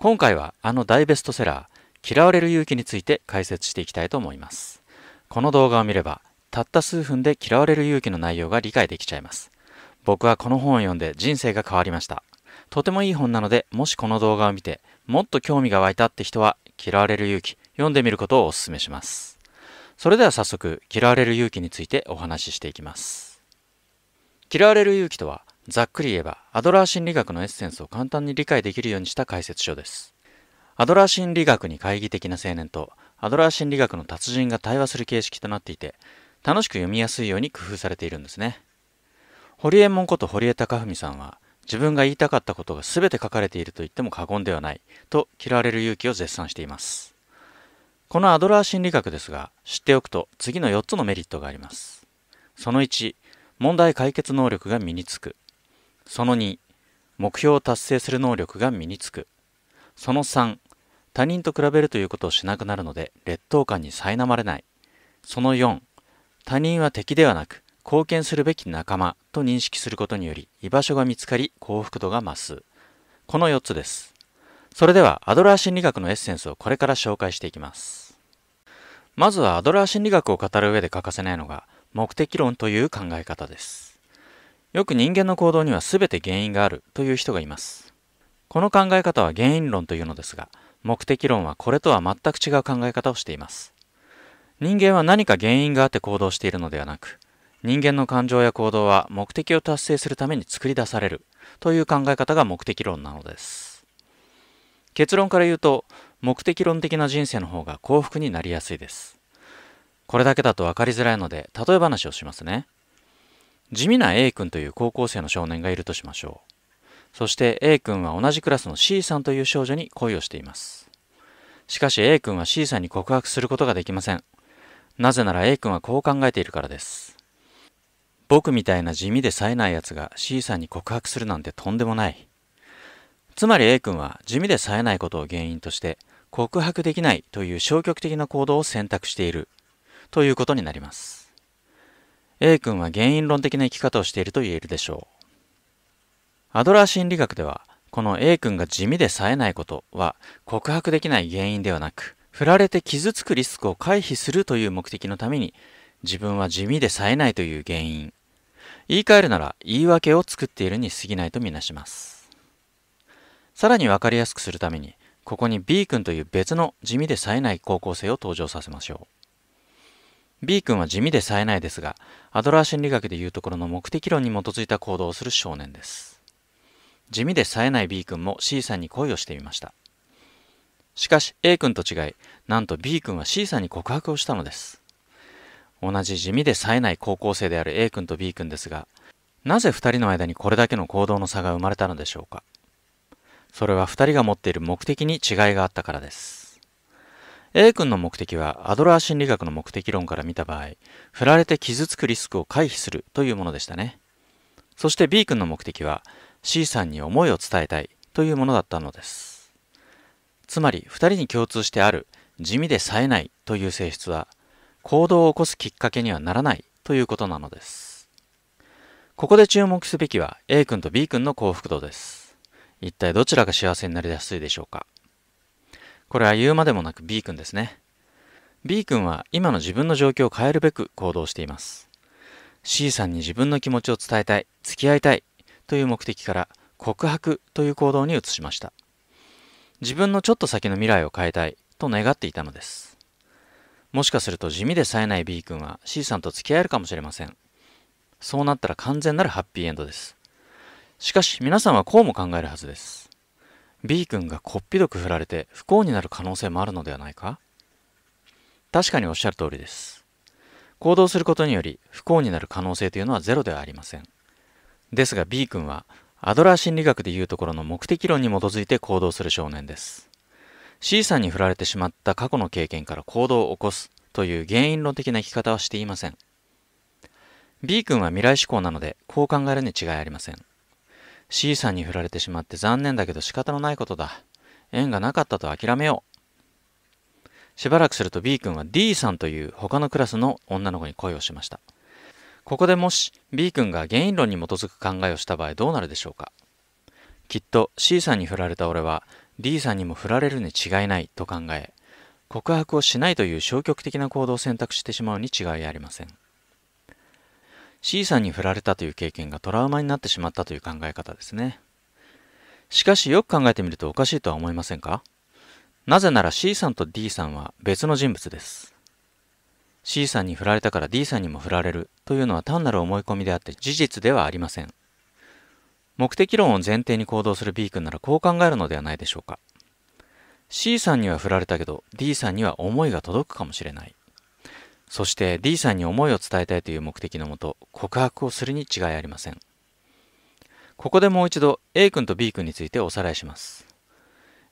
今回はあの大ベストセラー、嫌われる勇気について解説していきたいと思います。この動画を見れば、たった数分で嫌われる勇気の内容が理解できちゃいます。僕はこの本を読んで人生が変わりました。とてもいい本なので、もしこの動画を見て、もっと興味が湧いたって人は、嫌われる勇気、読んでみることをお勧めします。それでは早速、嫌われる勇気についてお話ししていきます。嫌われる勇気とは、ざっくり言えば、アドラー心理学のエッセンスを簡単に理解できるようにした解説書です。アドラー心理学に懐疑的な青年と、アドラー心理学の達人が対話する形式となっていて、楽しく読みやすいように工夫されているんですね。堀江門こと堀江貴文さんは、自分が言いたかったことが全て書かれていると言っても過言ではない、と嫌われる勇気を絶賛しています。このアドラー心理学ですが、知っておくと次の4つのメリットがあります。その1、問題解決能力が身につく。その2、目標を達成する能力が身につく。その3、他人と比べるということをしなくなるので、劣等感に苛まれない。その4、他人は敵ではなく、貢献するべき仲間と認識することにより、居場所が見つかり、幸福度が増す。この4つです。それでは、アドラー心理学のエッセンスをこれから紹介していきます。まずは、アドラー心理学を語る上で欠かせないのが、目的論という考え方です。よく人間の行動には全て原因があるという人がいます。この考え方は原因論というのですが、目的論はこれとは全く違う考え方をしています。人間は何か原因があって行動しているのではなく、人間の感情や行動は目的を達成するために作り出されるという考え方が目的論なのです。結論から言うと、目的論的な人生の方が幸福になりやすいです。これだけだと分かりづらいので、例え話をしますね。地味な A 君という高校生の少年がいるとしましょう。そして A 君は同じクラスの C さんという少女に恋をしています。しかし A 君は C さんに告白することができません。なぜなら A 君はこう考えているからです。僕みたいな地味で冴えない奴が C さんに告白するなんてとんでもない。つまり A 君は地味で冴えないことを原因として告白できないという消極的な行動を選択しているということになります。A 君は原因論的な生き方をしていると言えるでしょう。アドラー心理学では、この A 君が地味で冴えないことは告白できない原因ではなく、振られて傷つくリスクを回避するという目的のために、自分は地味で冴えないという原因。言い換えるなら言い訳を作っているに過ぎないとみなします。さらにわかりやすくするために、ここに B 君という別の地味で冴えない高校生を登場させましょう。B 君は地味で冴えないですが、アドラー心理学でいうところの目的論に基づいた行動をする少年です。地味で冴えない B 君も C さんに恋をしてみました。しかし A 君と違い、なんと B 君は C さんに告白をしたのです。同じ地味で冴えない高校生である A 君と B 君ですが、なぜ2人の間にこれだけの行動の差が生まれたのでしょうか。それは2人が持っている目的に違いがあったからです。A 君の目的はアドラー心理学の目的論から見た場合、振られて傷つくリスクを回避するというものでしたね。そして B 君の目的は C さんに思いを伝えたいというものだったのです。つまり2人に共通してある地味で冴えないという性質は行動を起こすきっかけにはならないということなのです。ここで注目すべきは A 君と B 君の幸福度です。一体どちらが幸せになりやすいでしょうかこれは言うまでもなく B 君ですね。B 君は今の自分の状況を変えるべく行動しています。C さんに自分の気持ちを伝えたい、付き合いたいという目的から告白という行動に移しました。自分のちょっと先の未来を変えたいと願っていたのです。もしかすると地味で冴えない B 君は C さんと付き合えるかもしれません。そうなったら完全なるハッピーエンドです。しかし皆さんはこうも考えるはずです。B 君がこっぴどく振られて不幸になる可能性もあるのではないか確かにおっしゃる通りです。行動することにより不幸になる可能性というのはゼロではありません。ですが B 君はアドラー心理学でいうところの目的論に基づいて行動する少年です。C さんに振られてしまった過去の経験から行動を起こすという原因論的な生き方はしていません。B 君は未来志向なのでこう考えるに違いありません。C さんに振られてしまって残念だけど仕方のないことだ。縁がなかったと諦めよう。しばらくすると B 君は D さんという他のクラスの女の子に恋をしました。ここでもし B 君が原因論に基づく考えをした場合どうなるでしょうかきっと C さんに振られた俺は D さんにも振られるに違いないと考え告白をしないという消極的な行動を選択してしまうに違いありません。C さんに振られたという経験がトラウマになってしまったという考え方ですね。しかしよく考えてみるとおかしいとは思いませんかなぜなら C さんと D さんは別の人物です。C さんに振られたから D さんにも振られるというのは単なる思い込みであって事実ではありません。目的論を前提に行動する B 君ならこう考えるのではないでしょうか。C さんには振られたけど D さんには思いが届くかもしれない。そして D さんに思いを伝えたいという目的のもと告白をするに違いありませんここでもう一度 A 君と B 君についておさらいします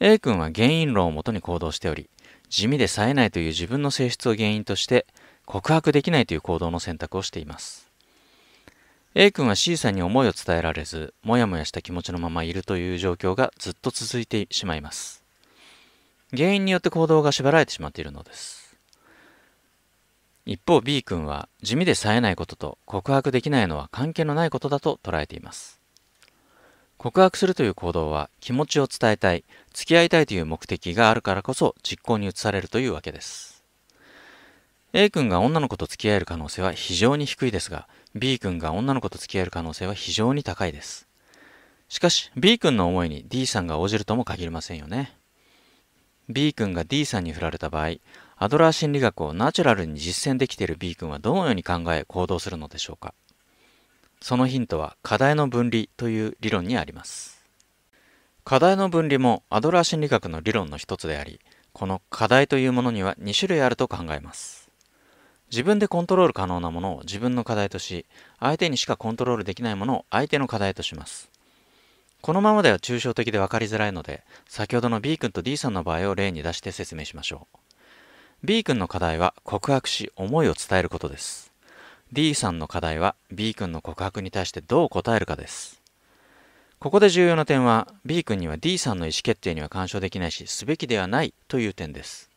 A 君は原因論をもとに行動しており地味で冴えないという自分の性質を原因として告白できないという行動の選択をしています A 君は C さんに思いを伝えられずモヤモヤした気持ちのままいるという状況がずっと続いてしまいます原因によって行動が縛られてしまっているのです一方 B 君は地味で冴えないことと告白できないのは関係のないことだと捉えています告白するという行動は気持ちを伝えたい付き合いたいという目的があるからこそ実行に移されるというわけです A 君が女の子と付き合える可能性は非常に低いですが B 君が女の子と付き合える可能性は非常に高いですしかし B 君の思いに D さんが応じるとも限りませんよね B 君が D さんに振られた場合アドラー心理学をナチュラルに実践できている B 君はどのように考え行動するのでしょうかそのヒントは課題の分離という理論にあります課題の分離もアドラー心理学の理論の一つでありこの課題というものには2種類あると考えます自分でコントロール可能なものを自分の課題とし相手にしかコントロールできないものを相手の課題としますこのままでは抽象的で分かりづらいので先ほどの B 君と D さんの場合を例に出して説明しましょう B 君の課題は告白し思いを伝えることです。D さんの課題は B 君の告白に対してどう答えるかです。ここで重要な点は B 君には D さんの意思決定には干渉できないしすべきではないという点です。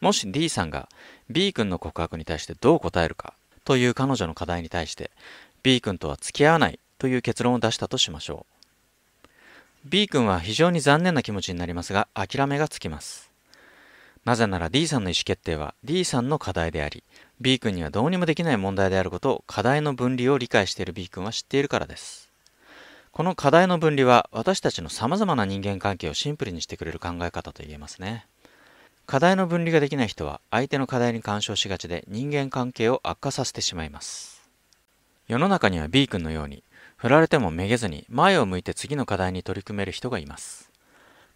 もし D さんが B 君の告白に対してどう答えるかという彼女の課題に対して B 君とは付き合わないという結論を出したとしましょう。B 君は非常に残念な気持ちになりますが諦めがつきます。なぜなら D さんの意思決定は D さんの課題であり、B 君にはどうにもできない問題であることを課題の分離を理解している B 君は知っているからです。この課題の分離は私たちの様々な人間関係をシンプルにしてくれる考え方と言えますね。課題の分離ができない人は相手の課題に干渉しがちで人間関係を悪化させてしまいます。世の中には B 君のように振られてもめげずに前を向いて次の課題に取り組める人がいます。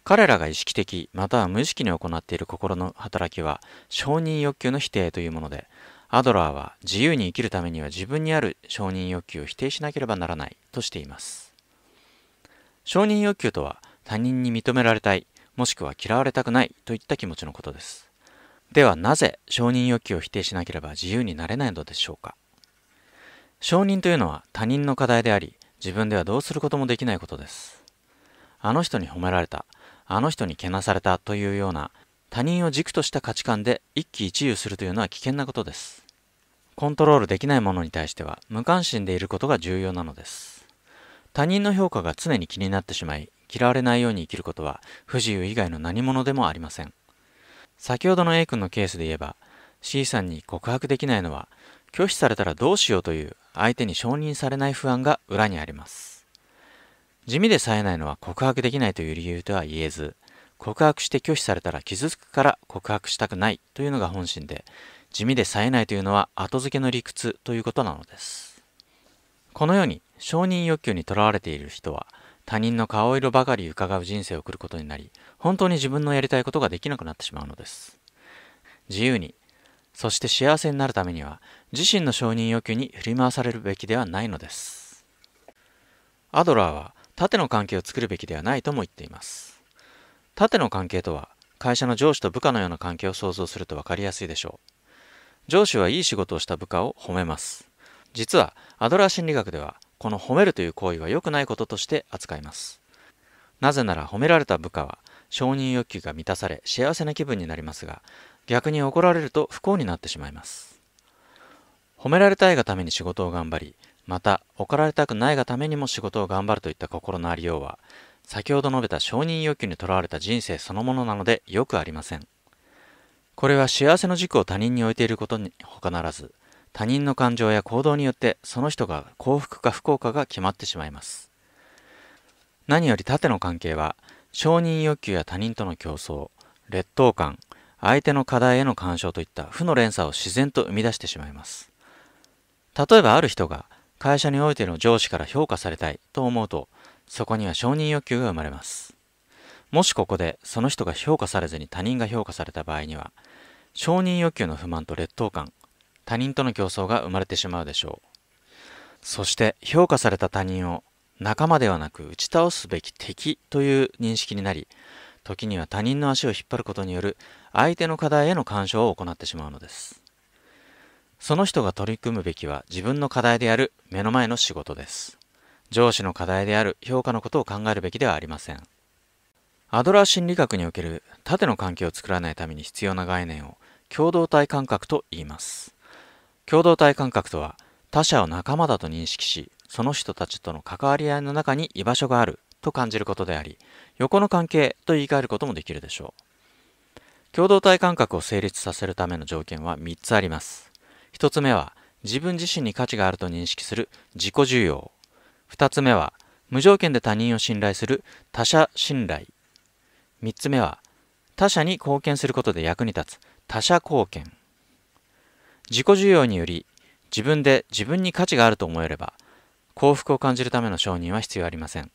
彼らが意識的または無意識に行っている心の働きは承認欲求の否定というものでアドラーは自由に生きるためには自分にある承認欲求を否定しなければならないとしています承認欲求とは他人に認められたいもしくは嫌われたくないといった気持ちのことですではなぜ承認欲求を否定しなければ自由になれないのでしょうか承認というのは他人の課題であり自分ではどうすることもできないことですあの人に褒められたあの人にけなされたというような、他人を軸とした価値観で一喜一憂するというのは危険なことです。コントロールできないものに対しては無関心でいることが重要なのです。他人の評価が常に気になってしまい、嫌われないように生きることは不自由以外の何者でもありません。先ほどの A 君のケースで言えば、C さんに告白できないのは拒否されたらどうしようという相手に承認されない不安が裏にあります。地味で冴えないのは告白できないという理由とは言えず、告白して拒否されたら傷つくから告白したくないというのが本心で、地味で冴えないというのは後付けの理屈ということなのです。このように承認欲求にとらわれている人は、他人の顔色ばかり伺う人生を送ることになり、本当に自分のやりたいことができなくなってしまうのです。自由に、そして幸せになるためには、自身の承認欲求に振り回されるべきではないのです。アドラーは、縦の関係を作るべきではないとも言っています。縦の関係とは、会社の上司と部下のような関係を想像すると分かりやすいでしょう。上司はいい仕事をした部下を褒めます。実は、アドラー心理学では、この褒めるという行為は良くないこととして扱います。なぜなら褒められた部下は、承認欲求が満たされ幸せな気分になりますが、逆に怒られると不幸になってしまいます。褒められたいがために仕事を頑張り、また怒られたくないがためにも仕事を頑張るといった心のありようは先ほど述べた承認欲求にとらわれた人生そのものなのでよくありませんこれは幸せの軸を他人に置いていることに他ならず他人の感情や行動によってその人が幸福か不幸かが決まってしまいます何より縦の関係は承認欲求や他人との競争劣等感相手の課題への干渉といった負の連鎖を自然と生み出してしまいます例えばある人が会社においての上司から評価されたいと思うと、そこには承認欲求が生まれます。もしここでその人が評価されずに他人が評価された場合には、承認欲求の不満と劣等感、他人との競争が生まれてしまうでしょう。そして評価された他人を仲間ではなく打ち倒すべき敵という認識になり、時には他人の足を引っ張ることによる相手の課題への干渉を行ってしまうのです。その人が取り組むべきは自分の課題である目の前の仕事です。上司の課題である評価のことを考えるべきではありません。アドラー心理学における縦の関係を作らないために必要な概念を共同体感覚と言います。共同体感覚とは他者を仲間だと認識し、その人たちとの関わり合いの中に居場所があると感じることであり、横の関係と言い換えることもできるでしょう。共同体感覚を成立させるための条件は3つあります。1つ目は、自分自身に価値があると認識する自己需要。2つ目は、無条件で他人を信頼する他者信頼。3つ目は、他者に貢献することで役に立つ他者貢献。自己需要により、自分で自分に価値があると思えれば、幸福を感じるための承認は必要ありません。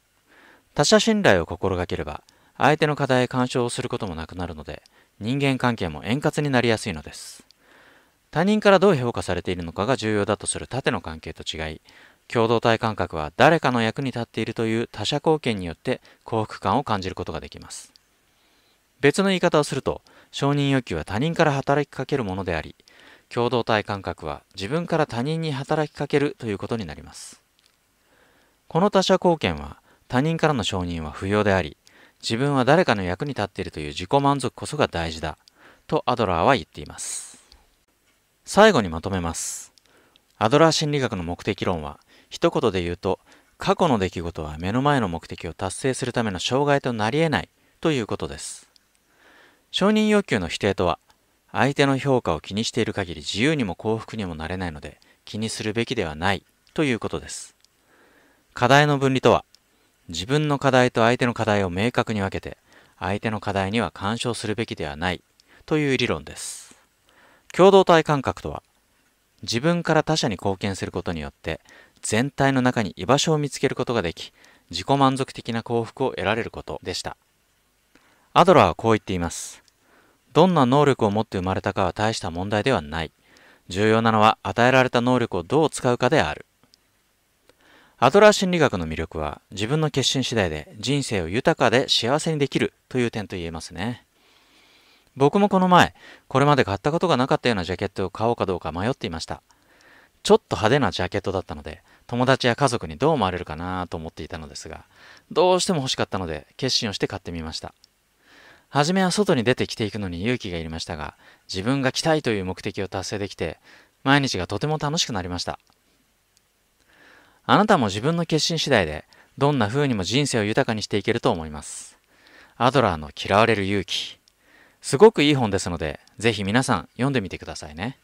他者信頼を心がければ、相手の課題へ干渉をすることもなくなるので、人間関係も円滑になりやすいのです。他人からどう評価されているのかが重要だとする縦の関係と違い、共同体感覚は誰かの役に立っているという他者貢献によって幸福感を感じることができます。別の言い方をすると、承認欲求は他人から働きかけるものであり、共同体感覚は自分から他人に働きかけるということになります。この他者貢献は他人からの承認は不要であり、自分は誰かの役に立っているという自己満足こそが大事だ、とアドラーは言っています。最後にまとめます。アドラー心理学の目的論は、一言で言うと、過去の出来事は目の前の目的を達成するための障害となり得ないということです。承認要求の否定とは、相手の評価を気にしている限り自由にも幸福にもなれないので、気にするべきではないということです。課題の分離とは、自分の課題と相手の課題を明確に分けて、相手の課題には干渉するべきではないという理論です。共同体感覚とは、自分から他者に貢献することによって、全体の中に居場所を見つけることができ、自己満足的な幸福を得られることでした。アドラーはこう言っています。どんな能力を持って生まれたかは大した問題ではない。重要なのは与えられた能力をどう使うかである。アドラー心理学の魅力は自分の決心次第で人生を豊かで幸せにできるという点と言えますね。僕もこの前、これまで買ったことがなかったようなジャケットを買おうかどうか迷っていました。ちょっと派手なジャケットだったので、友達や家族にどう思われるかなと思っていたのですが、どうしても欲しかったので決心をして買ってみました。はじめは外に出て着ていくのに勇気がいりましたが、自分が着たいという目的を達成できて、毎日がとても楽しくなりました。あなたも自分の決心次第で、どんな風にも人生を豊かにしていけると思います。アドラーの嫌われる勇気。すごくいい本ですので、ぜひ皆さん読んでみてくださいね。